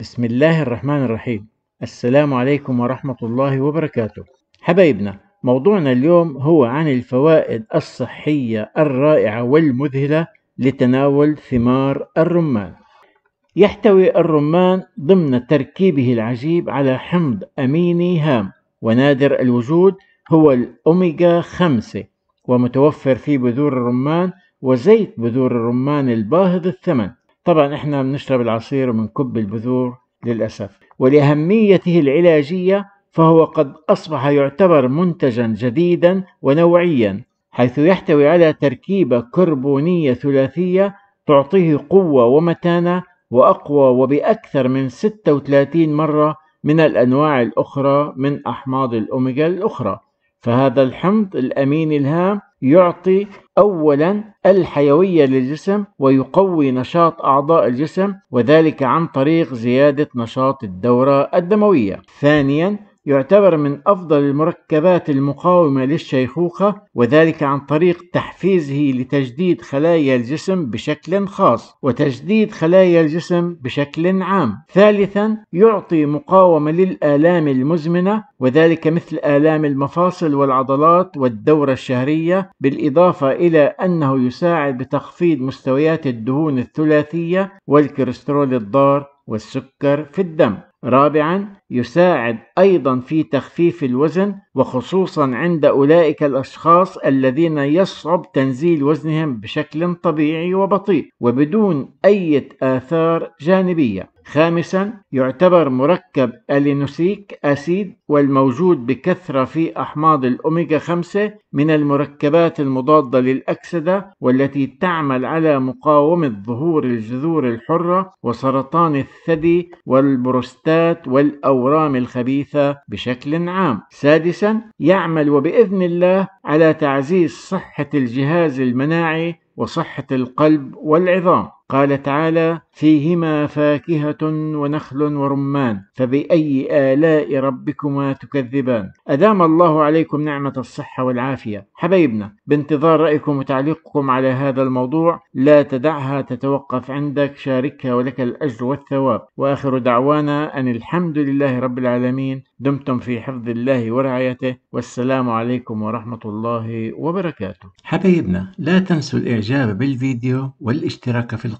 بسم الله الرحمن الرحيم السلام عليكم ورحمة الله وبركاته حبايبنا موضوعنا اليوم هو عن الفوائد الصحية الرائعة والمذهلة لتناول ثمار الرمان يحتوي الرمان ضمن تركيبه العجيب على حمض أميني هام ونادر الوجود هو الأوميجا 5 ومتوفر في بذور الرمان وزيت بذور الرمان الباهظ الثمن طبعا احنا بنشرب العصير وبنكب البذور للأسف ولأهميته العلاجية فهو قد أصبح يعتبر منتجا جديدا ونوعيا حيث يحتوي على تركيبة كربونية ثلاثية تعطيه قوة ومتانة وأقوى وبأكثر من 36 مرة من الأنواع الأخرى من أحماض الأوميجا الأخرى فهذا الحمض الأمين الهام يعطي أولا الحيوية للجسم ويقوي نشاط أعضاء الجسم وذلك عن طريق زيادة نشاط الدورة الدموية ثانيا يعتبر من أفضل المركبات المقاومة للشيخوخة وذلك عن طريق تحفيزه لتجديد خلايا الجسم بشكل خاص وتجديد خلايا الجسم بشكل عام. ثالثا يعطي مقاومة للآلام المزمنة وذلك مثل آلام المفاصل والعضلات والدورة الشهرية بالإضافة إلى أنه يساعد بتخفيض مستويات الدهون الثلاثية والكوليسترول الضار والسكر في الدم رابعا يساعد ايضا في تخفيف الوزن وخصوصا عند اولئك الاشخاص الذين يصعب تنزيل وزنهم بشكل طبيعي وبطيء وبدون اي اثار جانبيه خامسا يعتبر مركب ألينوسيك أسيد والموجود بكثرة في أحماض الأوميجا 5 من المركبات المضادة للأكسدة والتي تعمل على مقاومة ظهور الجذور الحرة وسرطان الثدي والبروستات والأورام الخبيثة بشكل عام. سادسا يعمل وبإذن الله على تعزيز صحة الجهاز المناعي وصحة القلب والعظام. قال تعالى فيهما فاكهة ونخل ورمان فبأي آلاء ربكما تكذبان أدام الله عليكم نعمة الصحة والعافية حبايبنا بانتظار رأيكم وتعليقكم على هذا الموضوع لا تدعها تتوقف عندك شاركها ولك الأجر والثواب وآخر دعوانا أن الحمد لله رب العالمين دمتم في حفظ الله ورعايته والسلام عليكم ورحمة الله وبركاته حبايبنا لا تنسوا الإعجاب بالفيديو والاشتراك في القناة